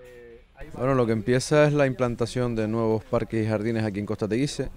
Eh, bueno, lo que empieza es la implantación de nuevos parques y jardines aquí en Costa Teguise.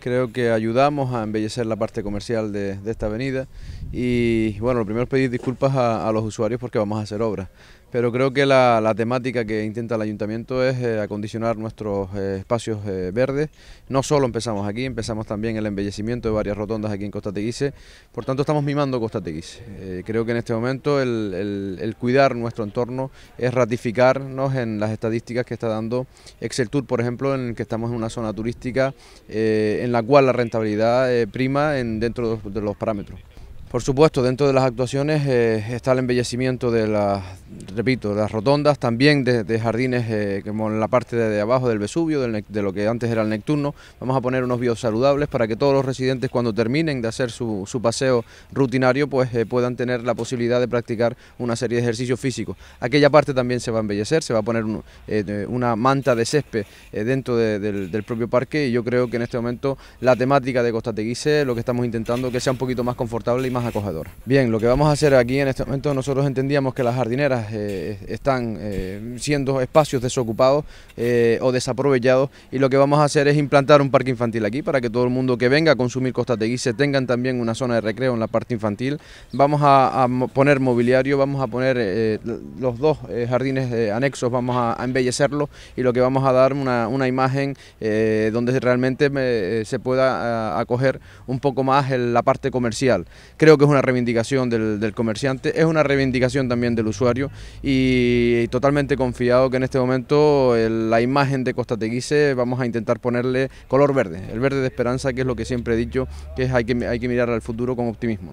Creo que ayudamos a embellecer la parte comercial de, esta avenida. Y bueno, lo primero es pedir disculpas a, a los usuarios porque vamos a hacer obras pero creo que la, temática que intenta el ayuntamiento es eh, acondicionar nuestros eh, espacios eh, verdes. No solo empezamos aquí, empezamos también el embellecimiento de varias rotondas aquí en Costa Teguise, por tanto estamos mimando Costa Teguise. creo que en este momento el, cuidar nuestro entorno es ratificarnos en las estadísticas que está dando Excel Tour, por ejemplo, en el que estamos en una zona turística en la cual la rentabilidad prima en, dentro de los parámetros. Por supuesto, dentro de las actuaciones eh, está el embellecimiento de las, repito, las rotondas, también de, jardines eh, como en la parte de, abajo del Vesubio, de lo que antes era el Necturno. Vamos a poner unos saludables para que todos los residentes cuando terminen de hacer su, paseo rutinario pues eh, puedan tener la posibilidad de practicar una serie de ejercicios físicos. Aquella parte también se va a embellecer, se va a poner una manta de césped dentro del, del, propio parque y yo creo que en este momento la temática de Costa Teguise, lo que estamos intentando que sea un poquito más confortable y más más Bien, lo que vamos a hacer aquí en este momento, nosotros entendíamos que las jardineras eh, están eh, siendo espacios desocupados eh, o desaprovechados y lo que vamos a hacer es implantar un parque infantil aquí para que todo el mundo que venga a consumir Costa Teguise tengan también una zona de recreo en la parte infantil. Vamos a, poner mobiliario, vamos a poner los dos jardines anexos, vamos a, embellecerlo y lo que vamos a dar una, una imagen donde realmente se pueda acoger un poco más la parte comercial creo que es una reivindicación del, comerciante, es una reivindicación también del usuario y totalmente confiado que en este momento la imagen de Costa Teguise vamos a intentar ponerle color verde, el verde de esperanza que es lo que siempre he dicho, que es hay que, hay que mirar al futuro con optimismo.